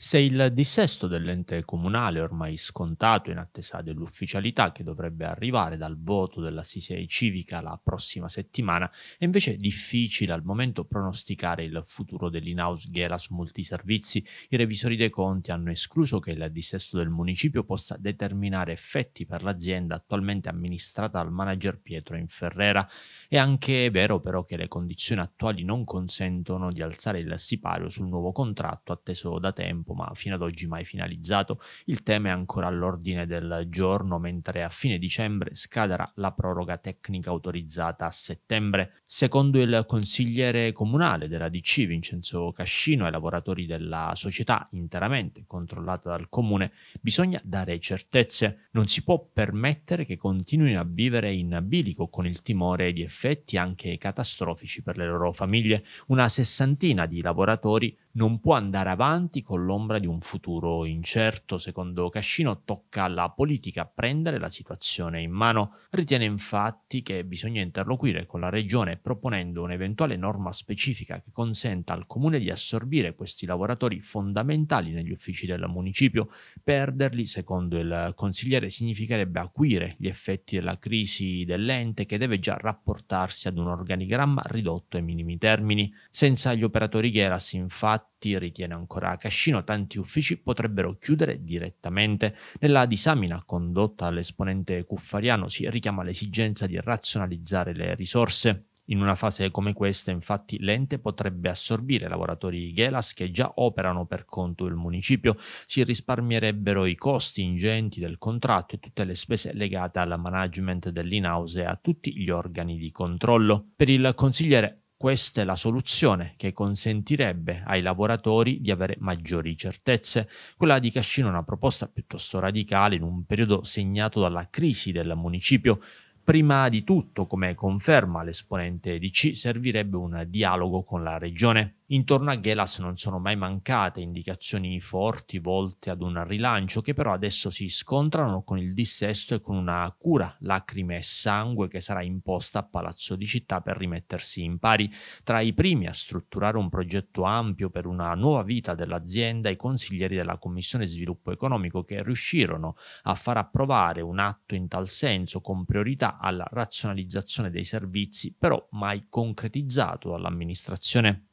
Se il dissesto dell'ente comunale è ormai scontato in attesa dell'ufficialità che dovrebbe arrivare dal voto della CSI civica la prossima settimana, è invece difficile al momento pronosticare il futuro dell'in-house Gelas Multiservizi. I revisori dei conti hanno escluso che il dissesto del municipio possa determinare effetti per l'azienda attualmente amministrata dal manager Pietro Inferrera. È anche vero però che le condizioni attuali non consentono di alzare il sipario sul nuovo contratto atteso da tempo tempo, ma fino ad oggi mai finalizzato. Il tema è ancora all'ordine del giorno, mentre a fine dicembre scaderà la proroga tecnica autorizzata a settembre. Secondo il consigliere comunale della DC Vincenzo Cascino ai lavoratori della società interamente controllata dal comune, bisogna dare certezze. Non si può permettere che continuino a vivere in bilico con il timore di effetti anche catastrofici per le loro famiglie. Una sessantina di lavoratori non può andare avanti con l'ombra di un futuro incerto. Secondo Cascino tocca alla politica prendere la situazione in mano. Ritiene infatti che bisogna interloquire con la regione proponendo un'eventuale norma specifica che consenta al comune di assorbire questi lavoratori fondamentali negli uffici del municipio. Perderli, secondo il consigliere, significherebbe acuire gli effetti della crisi dell'ente che deve già rapportarsi ad un organigramma ridotto ai minimi termini. Senza gli operatori Geras infatti Infatti, ritiene ancora Cascino, tanti uffici potrebbero chiudere direttamente. Nella disamina condotta all'esponente Cuffariano si richiama l'esigenza di razionalizzare le risorse. In una fase come questa, infatti, l'ente potrebbe assorbire lavoratori Gelas che già operano per conto del municipio, si risparmierebbero i costi ingenti del contratto e tutte le spese legate al management dell'in-house e a tutti gli organi di controllo. Per il consigliere questa è la soluzione che consentirebbe ai lavoratori di avere maggiori certezze. Quella di Cascino è una proposta piuttosto radicale in un periodo segnato dalla crisi del municipio. Prima di tutto, come conferma l'esponente DC, servirebbe un dialogo con la regione. Intorno a Gelas non sono mai mancate indicazioni forti volte ad un rilancio che però adesso si scontrano con il dissesto e con una cura lacrime e sangue che sarà imposta a Palazzo di Città per rimettersi in pari. Tra i primi a strutturare un progetto ampio per una nuova vita dell'azienda i consiglieri della Commissione Sviluppo Economico che riuscirono a far approvare un atto in tal senso con priorità alla razionalizzazione dei servizi, però mai concretizzato dall'amministrazione.